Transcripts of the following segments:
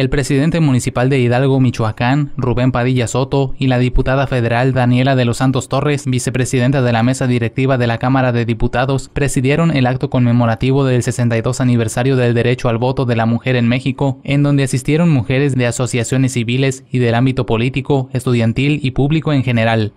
el presidente municipal de Hidalgo, Michoacán, Rubén Padilla Soto, y la diputada federal Daniela de los Santos Torres, vicepresidenta de la mesa directiva de la Cámara de Diputados, presidieron el acto conmemorativo del 62 aniversario del derecho al voto de la mujer en México, en donde asistieron mujeres de asociaciones civiles y del ámbito político, estudiantil y público en general.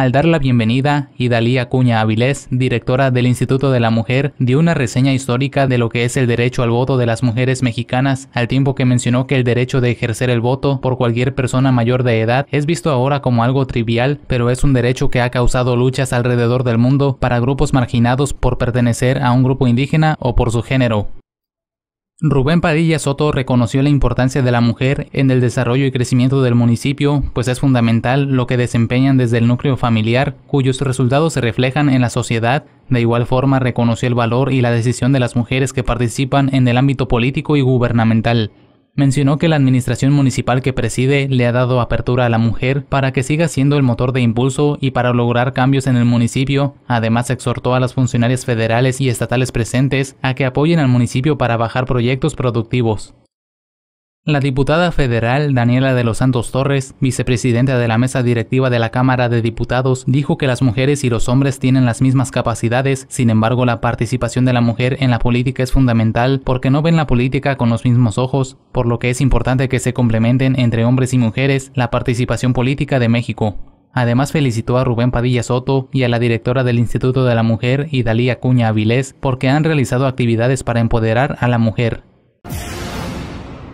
Al dar la bienvenida, Idalia Cuña Avilés, directora del Instituto de la Mujer, dio una reseña histórica de lo que es el derecho al voto de las mujeres mexicanas, al tiempo que mencionó que el derecho de ejercer el voto por cualquier persona mayor de edad es visto ahora como algo trivial, pero es un derecho que ha causado luchas alrededor del mundo para grupos marginados por pertenecer a un grupo indígena o por su género. Rubén Padilla Soto reconoció la importancia de la mujer en el desarrollo y crecimiento del municipio, pues es fundamental lo que desempeñan desde el núcleo familiar, cuyos resultados se reflejan en la sociedad. De igual forma, reconoció el valor y la decisión de las mujeres que participan en el ámbito político y gubernamental. Mencionó que la administración municipal que preside le ha dado apertura a la mujer para que siga siendo el motor de impulso y para lograr cambios en el municipio. Además, exhortó a las funcionarias federales y estatales presentes a que apoyen al municipio para bajar proyectos productivos. La diputada federal Daniela de los Santos Torres, vicepresidenta de la mesa directiva de la Cámara de Diputados, dijo que las mujeres y los hombres tienen las mismas capacidades, sin embargo la participación de la mujer en la política es fundamental porque no ven la política con los mismos ojos, por lo que es importante que se complementen entre hombres y mujeres la participación política de México. Además felicitó a Rubén Padilla Soto y a la directora del Instituto de la Mujer, Idalía Cuña Avilés, porque han realizado actividades para empoderar a la mujer.